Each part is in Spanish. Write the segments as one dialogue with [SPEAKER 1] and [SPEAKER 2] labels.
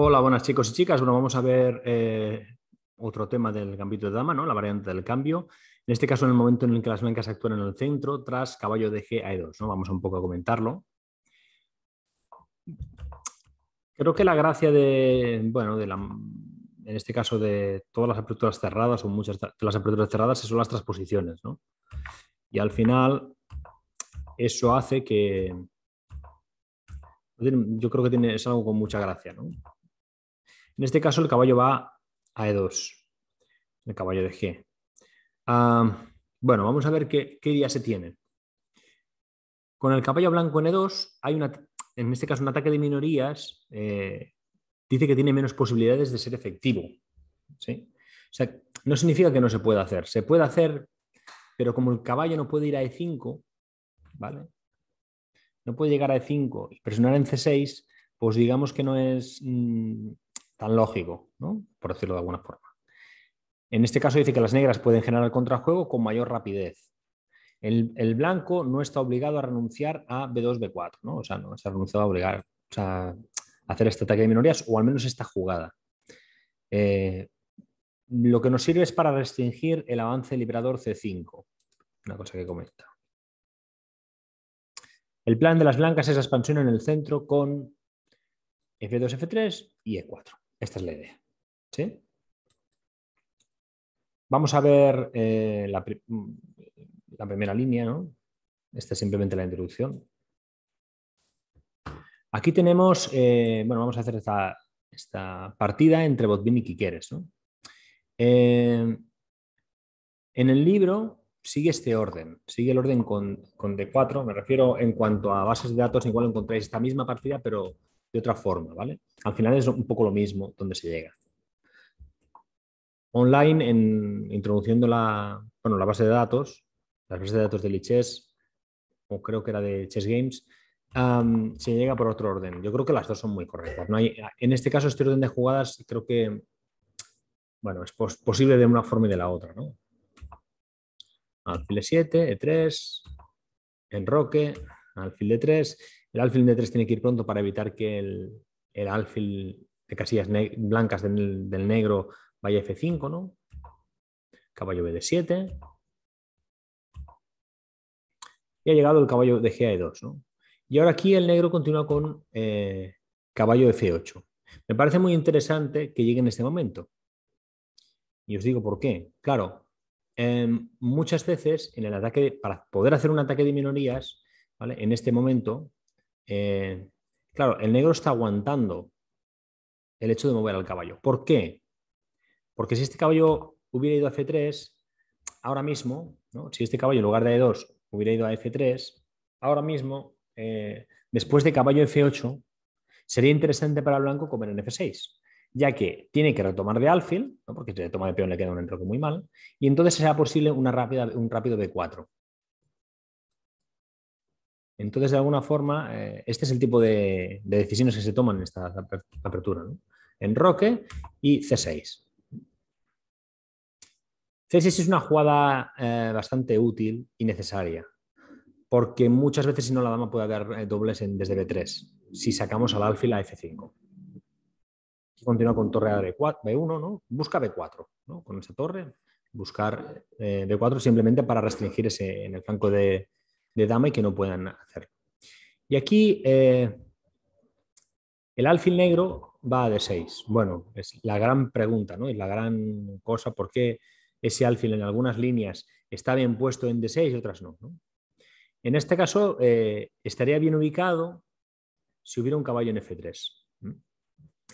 [SPEAKER 1] Hola, buenas chicos y chicas. Bueno, vamos a ver eh, otro tema del gambito de dama, ¿no? La variante del cambio. En este caso, en el momento en el que las blancas actúan en el centro, tras caballo de G a E2, ¿no? Vamos un poco a comentarlo. Creo que la gracia de, bueno, en este caso de todas las aperturas cerradas o muchas de las aperturas cerradas son las transposiciones, ¿no? Y al final, eso hace que, yo creo que tiene, es algo con mucha gracia, ¿no? En este caso el caballo va a E2, el caballo de G. bueno, vamos a ver qué, qué día se tiene. Con el caballo blanco en E2 hay una, en este caso un ataque de minorías eh, dice que tiene menos posibilidades de ser efectivo. ¿sí? no significa que no se pueda hacer. Se puede hacer, pero como el caballo no puede ir a E5, ¿vale? No puede llegar a E5 y presionar en C6, pues digamos que no es, mm, tan lógico, ¿no? por decirlo de alguna forma. En este caso dice que las negras pueden generar el contrajuego con mayor rapidez. El, blanco no está obligado a renunciar a B2, B4, ¿no? o sea, no ha renunciado a obligar, a hacer este ataque de minorías o al menos esta jugada. Eh, lo que nos sirve es para restringir el avance liberador C5, una cosa que comenta. El plan de las blancas es la expansión en el centro con F2, F3 y E4. Esta es la idea. Vamos a ver eh, mm, la, primera línea. Esta es simplemente la introducción. Aquí tenemos, eh, bueno, vamos a hacer esta, partida entre Botvin y Quiqueres. Eh, en el libro sigue este orden, sigue el orden con, con, D4, me refiero en cuanto a bases de datos, igual encontráis esta misma partida, pero de otra forma, ¿vale? Al final es un poco lo mismo donde se llega. Online, introduciendo la, la base de datos, La base de datos del ICHES, o creo que era de Chess Games, se llega por otro orden. Yo creo que las dos son muy correctas. en este caso, este orden de jugadas creo que, bueno, es posible de una forma y de la otra, ¿no? Alfil 7, E3, enroque, alfil de 3. El alfil de 3 tiene que ir pronto para evitar que el, alfil de casillas blancas del, negro vaya a F5, ¿no? Caballo B de 7. Y ha llegado el caballo de G 2 e ¿no? Y ahora aquí el negro continúa con eh, caballo F8. Me parece muy interesante que llegue en este momento. Y os digo por qué. Claro, em, muchas veces en el ataque, para poder hacer un ataque de minorías, en este momento, eh, claro, el negro está aguantando el hecho de mover al caballo. ¿Por qué? Porque si este caballo hubiera ido a F3, ahora mismo, ¿no? si este caballo en lugar de E2 hubiera ido a F3, ahora mismo, eh, después de caballo F8, sería interesante para el blanco comer en F6, ya que tiene que retomar de alfil, porque si toma de peón le queda un enroque muy mal, y entonces será posible una rápida, un rápido B4. Entonces, de alguna forma, eh, este es el tipo de, decisiones que se toman en esta apertura. En roque y C6. C6 es una jugada eh, bastante útil y necesaria, porque muchas veces si no la dama puede haber eh, dobles desde B3, si sacamos al alfil a F5. continúa con torre a B1, ¿no? busca B4, ¿no? con esa torre, buscar B4 simplemente para restringir ese, en el flanco de, de dama y que no puedan hacerlo. Y aquí eh, el alfil negro va a D6. Bueno, es la gran pregunta, ¿no? Es la gran cosa, ¿por qué ese alfil en algunas líneas está bien puesto en D6 y otras no? En este caso, eh, estaría bien ubicado si hubiera un caballo en F3.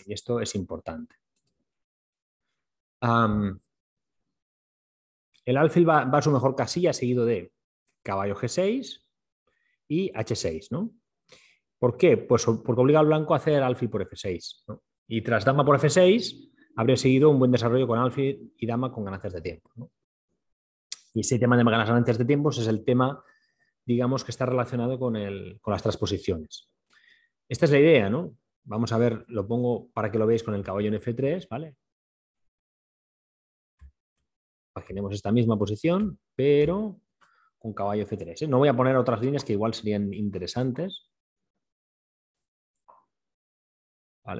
[SPEAKER 1] Y esto es importante. el alfil va, a su mejor casilla seguido de caballo G6 y H6, ¿no? ¿Por qué? Pues porque obliga al blanco a hacer alfil por F6. ¿no? Y tras dama por F6, habría seguido un buen desarrollo con alfil y dama con ganancias de tiempo. ¿no? Y ese tema de ganancias de tiempo es el tema, digamos, que está relacionado con, con las transposiciones. Esta es la idea, ¿no? Vamos a ver, lo pongo para que lo veáis con el caballo en F3, ¿vale? Imaginemos esta misma posición, pero un caballo C3. ¿eh? No voy a poner otras líneas que igual serían interesantes.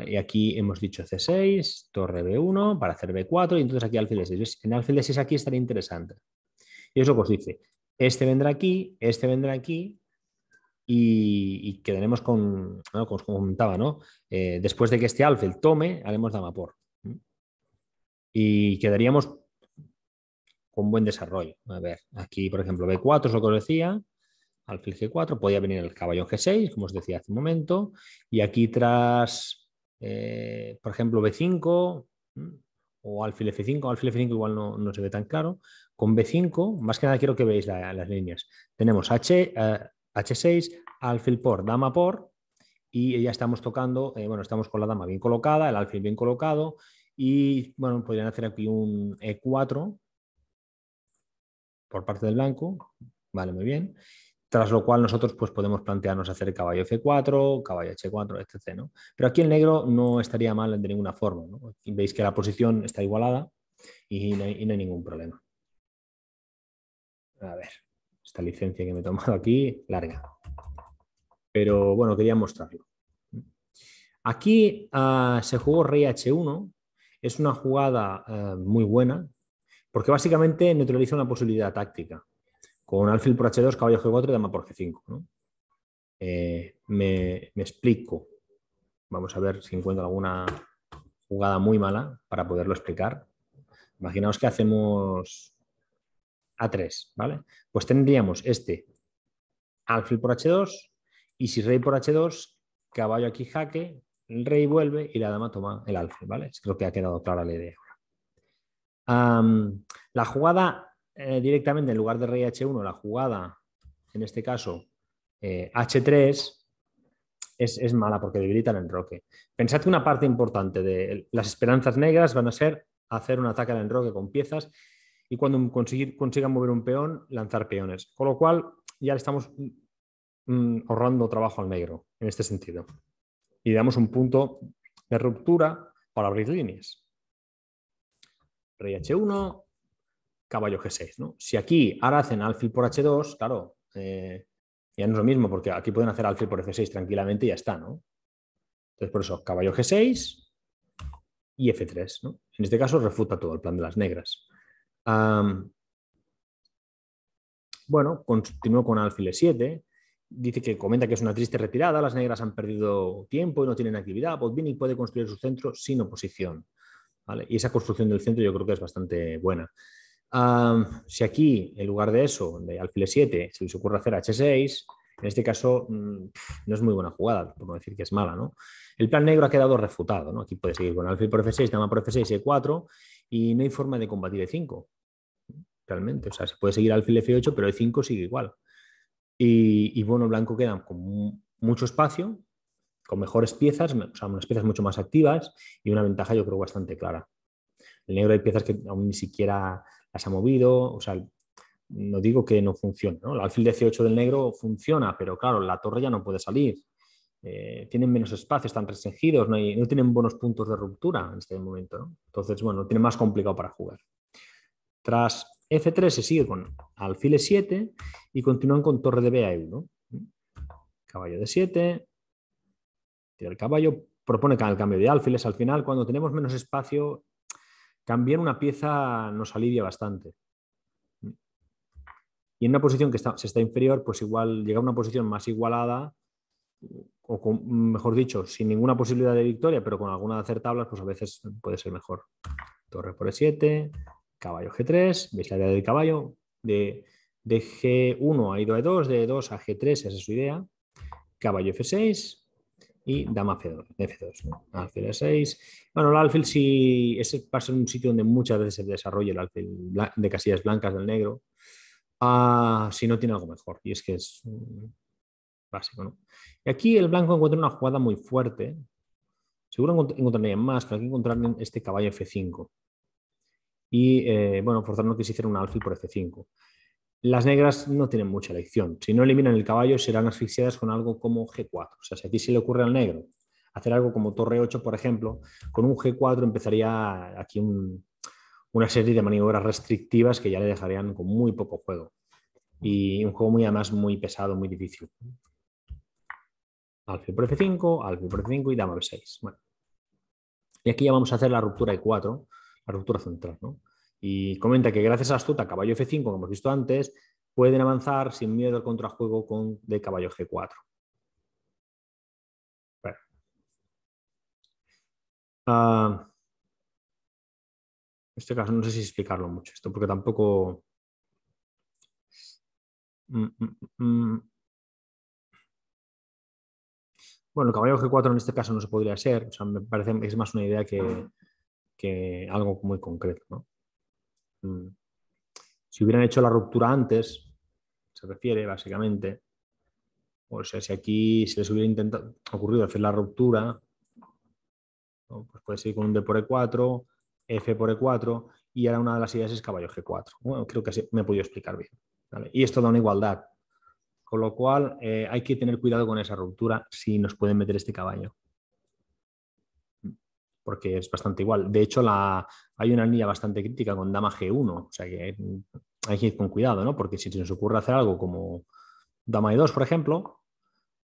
[SPEAKER 1] y aquí hemos dicho C6, torre B1 para hacer B4 y entonces aquí alfil D6. En alfil D6 aquí estaría interesante. Y eso pues que os dice. Este vendrá aquí, este vendrá aquí y, quedaremos con, como os comentaba, ¿no? Eh, después de que este alfil tome, haremos dama por. Y quedaríamos con buen desarrollo. A ver, aquí, por ejemplo, B4 es lo que os decía, alfil G4, podía venir el caballo G6, como os decía hace un momento, y aquí tras, eh, por ejemplo, B5 o alfil F5, alfil F5 igual no, se ve tan claro, con B5, más que nada quiero que veáis las líneas. Tenemos H, H6, eh, alfil por, dama por, y ya estamos tocando, eh, bueno, estamos con la dama bien colocada, el alfil bien colocado, y bueno, podrían hacer aquí un E4, por parte del blanco, vale, muy bien. Tras lo cual nosotros pues, podemos plantearnos hacer caballo F4, caballo H4, etc. Pero aquí el negro no estaría mal de ninguna forma. Veis que la posición está igualada y no, hay, ningún problema. A ver, esta licencia que me he tomado aquí, larga. Pero bueno, quería mostrarlo. Aquí ah, se jugó rey H1. Es una jugada eh, muy buena porque básicamente neutraliza una posibilidad táctica. Con alfil por h2, caballo g4 y dama por g5. Eh, me, explico. Vamos a ver si encuentro alguna jugada muy mala para poderlo explicar. Imaginaos que hacemos A3, ¿vale? Pues tendríamos este alfil por H2 y si rey por H2, caballo aquí jaque, el rey vuelve y la dama toma el alfil, ¿vale? Creo que ha quedado clara la idea la jugada eh, directamente, en lugar de rey H1, la jugada, en este caso, H3, eh, es, mala porque debilita el enroque. Pensad que una parte importante de las esperanzas negras van a ser hacer un ataque al enroque con piezas y cuando consigan consiga mover un peón, lanzar peones. Con lo cual, ya le estamos mm, mm, ahorrando trabajo al negro en este sentido. Y damos un punto de ruptura para abrir líneas rey h1, caballo g6. ¿no? Si aquí ahora hacen alfil por h2, claro, eh, ya no es lo mismo, porque aquí pueden hacer alfil por f6 tranquilamente y ya está. Entonces, por eso, caballo g6 y f3. En este caso, refuta todo el plan de las negras. bueno, continúo con alfil e7. Dice que comenta que es una triste retirada, las negras han perdido tiempo y no tienen actividad. Botvinnik puede construir su centro sin oposición. Y esa construcción del centro yo creo que es bastante buena. si aquí, en lugar de eso, de e 7, se les ocurre hacer H6, en este caso mm, no es muy buena jugada, por no decir que es mala. El plan negro ha quedado refutado. Aquí puede seguir con alfil por F6, dama por F6, E4, y no hay forma de combatir E5. Realmente, o sea, se puede seguir alfil F8, pero E5 sigue igual. Y, y bueno, blanco queda con mucho espacio, con mejores piezas, o sea, unas piezas mucho más activas y una ventaja yo creo bastante clara. El negro hay piezas que aún ni siquiera las ha movido, o sea, no digo que no funcione, ¿no? El alfil C8 del negro funciona, pero claro, la torre ya no puede salir. Eh, tienen menos espacios, están restringidos, no, tienen buenos puntos de ruptura en este momento. ¿no? Entonces, bueno, tiene más complicado para jugar. Tras F3 se sigue con alfil 7 y continúan con torre de B a 1 Caballo de 7, el caballo propone que el cambio de alfiles. Al final, cuando tenemos menos espacio, cambiar una pieza nos alivia bastante. Y en una posición que está, se está inferior, pues igual llega a una posición más igualada, o mejor dicho, sin ninguna posibilidad de victoria, pero con alguna de hacer tablas, pues a veces puede ser mejor. Torre por E7, caballo G3, veis la idea del caballo, de, de G1 ha a e 2 de E2 a G3, esa es su idea, caballo F6, y dama F2, alfil E6. Bueno, el alfil si ese va a un sitio donde muchas veces se desarrolla el alfil de casillas blancas del negro, ah, si no tiene algo mejor, y es que es básico. ¿no? Y aquí el blanco encuentra una jugada muy fuerte, seguro encontrarían más, pero aquí encontrar este caballo F5. Y, eh, bueno, forzarnos que se hiciera un alfil por F5. Las negras no tienen mucha elección. Si no eliminan el caballo, serán asfixiadas con algo como G4. O sea, si aquí se le ocurre al negro hacer algo como torre 8, por ejemplo, con un G4 empezaría aquí una serie de maniobras restrictivas que ya le dejarían con muy poco juego. Y un juego muy además muy pesado, muy difícil. Alfil por F5, alfil por F5 y dama B6. Bueno. Y aquí ya vamos a hacer la ruptura E4, la ruptura central. ¿no? Y comenta que gracias a astuta caballo F5, como hemos visto antes, pueden avanzar sin miedo al contrajuego con, de caballo G4. Bueno. Ah, en este caso no sé si explicarlo mucho esto, porque tampoco... Mm, mm, mm, bueno, caballo G4 en este caso no se podría ser, o sea, me parece que es más una idea que, que algo muy concreto. ¿no? Mm. si hubieran hecho la ruptura antes, se refiere básicamente, o sea, si aquí se les hubiera intentado, ocurrido hacer la ruptura, pues puede ser con un D por E4, F por E4, y ahora una de las ideas es caballo G4. Bueno, creo que así me he podido explicar bien. Y esto da una igualdad, con lo cual eh, hay que tener cuidado con esa ruptura si nos pueden meter este caballo porque es bastante igual. De hecho, hay una línea bastante crítica con dama G1, o sea que hay que ir con cuidado, ¿no? Porque si se nos ocurre hacer algo como dama E2, por ejemplo,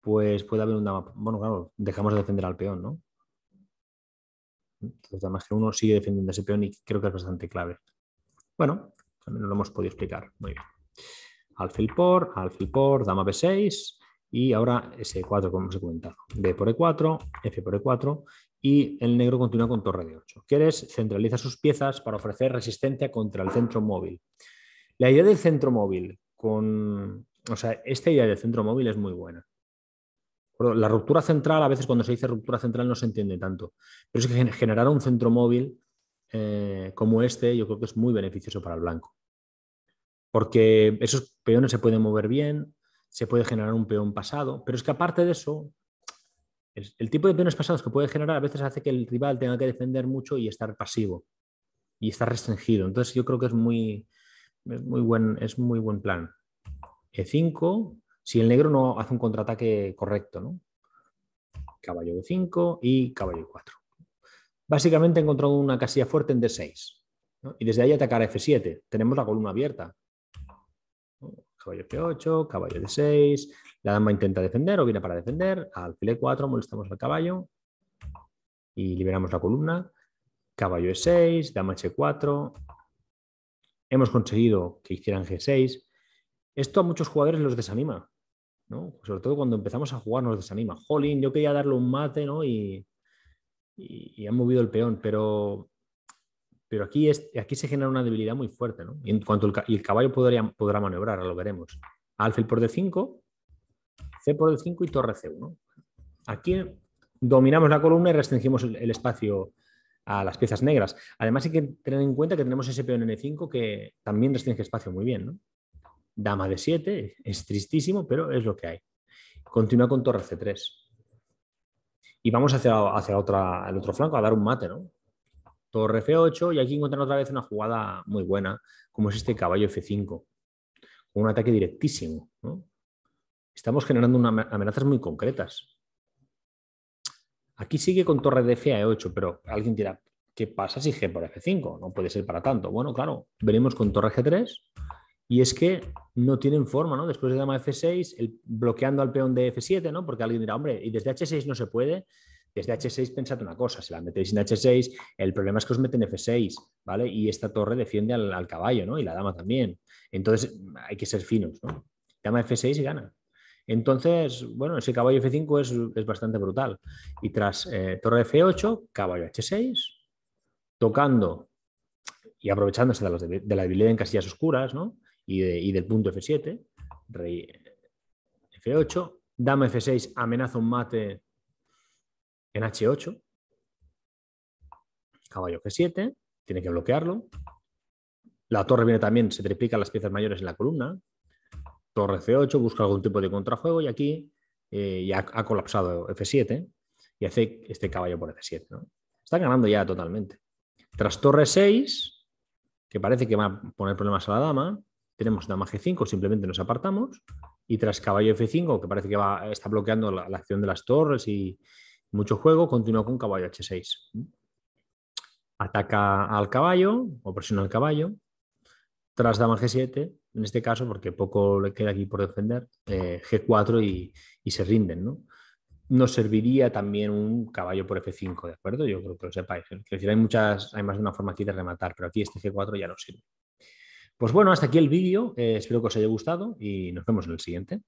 [SPEAKER 1] pues puede haber un dama... Bueno, claro, dejamos de defender al peón, ¿no? Entonces dama G1 sigue defendiendo ese peón y creo que es bastante clave. Bueno, también lo hemos podido explicar. Muy bien. Alfil por, alfil por, dama B6, y ahora S4, como hemos comentado. B por E4, F por E4 y el negro continúa con torre de 8. Quiere centraliza sus piezas para ofrecer resistencia contra el centro móvil. La idea del centro móvil con... O sea, esta idea del centro móvil es muy buena. La ruptura central, a veces cuando se dice ruptura central no se entiende tanto, pero es que generar un centro móvil eh, como este yo creo que es muy beneficioso para el blanco. Porque esos peones se pueden mover bien, se puede generar un peón pasado, pero es que aparte de eso, el tipo de peones pasados que puede generar a veces hace que el rival tenga que defender mucho y estar pasivo y estar restringido. Entonces yo creo que es muy, muy, buen, es muy buen plan. E5, si el negro no hace un contraataque correcto, Caballo de 5 y caballo de 4. Básicamente he encontrado una casilla fuerte en D6 y desde ahí atacar a F7. Tenemos la columna abierta caballo P8, caballo D6, la dama intenta defender o viene para defender, alfil E4, molestamos al caballo y liberamos la columna, caballo E6, dama H4, hemos conseguido que hicieran G6. Esto a muchos jugadores los desanima, ¿no? Sobre todo cuando empezamos a jugar nos desanima. Jolín, yo quería darle un mate, ¿no? y, y han movido el peón, pero pero aquí, aquí se genera una debilidad muy fuerte, ¿no? Y, en cuanto el, y el caballo podrá maniobrar, lo veremos. Alfil por D5, C por D5 y torre C1. Aquí dominamos la columna y restringimos el, espacio a las piezas negras. Además hay que tener en cuenta que tenemos ese peón e 5 que también restringe espacio muy bien, ¿no? Dama de 7, es tristísimo, pero es lo que hay. Continúa con torre C3. Y vamos hacia, hacia otra, el otro flanco a dar un mate, ¿no? torre F8 y aquí encuentran otra vez una jugada muy buena, como es este caballo F5, con un ataque directísimo. Estamos generando una amenazas muy concretas. Aquí sigue con torre de F 8 pero alguien dirá, ¿qué pasa si G por F5? No puede ser para tanto. Bueno, claro, venimos con torre G3 y es que no tienen forma, ¿no? Después de dama F6, el, bloqueando al peón de F7, ¿no? Porque alguien dirá, hombre, y desde H6 no se puede desde H6 pensad una cosa, si la metéis en H6, el problema es que os meten F6, ¿vale? Y esta torre defiende al, caballo, ¿no? Y la dama también. Entonces hay que ser finos, ¿no? Dama F6 y gana. Entonces, bueno, ese caballo F5 es, bastante brutal. Y tras eh, torre F8, caballo H6, tocando y aprovechándose de, la debilidad en casillas oscuras, ¿no? y del punto F7, rey F8, dama F6, amenaza un mate en H8, caballo G7, tiene que bloquearlo. La torre viene también, se triplica las piezas mayores en la columna. Torre C8, busca algún tipo de contrajuego y aquí eh, ya ha colapsado F7 y hace este caballo por F7. Está ganando ya totalmente. Tras torre 6, que parece que va a poner problemas a la dama, tenemos dama G5, simplemente nos apartamos. Y tras caballo F5, que parece que va, está bloqueando la acción de las torres y, mucho juego, continúa con caballo h6. Ataca al caballo o presiona al caballo. Tras dama g7, en este caso, porque poco le queda aquí por defender, eh, g4 y, se rinden. Nos serviría también un caballo por f5, ¿de acuerdo? Yo creo que lo sepáis. Es ¿eh? decir, hay, muchas, hay más de una forma aquí de rematar, pero aquí este g4 ya no sirve. Pues bueno, hasta aquí el vídeo. Eh, espero que os haya gustado y nos vemos en el siguiente.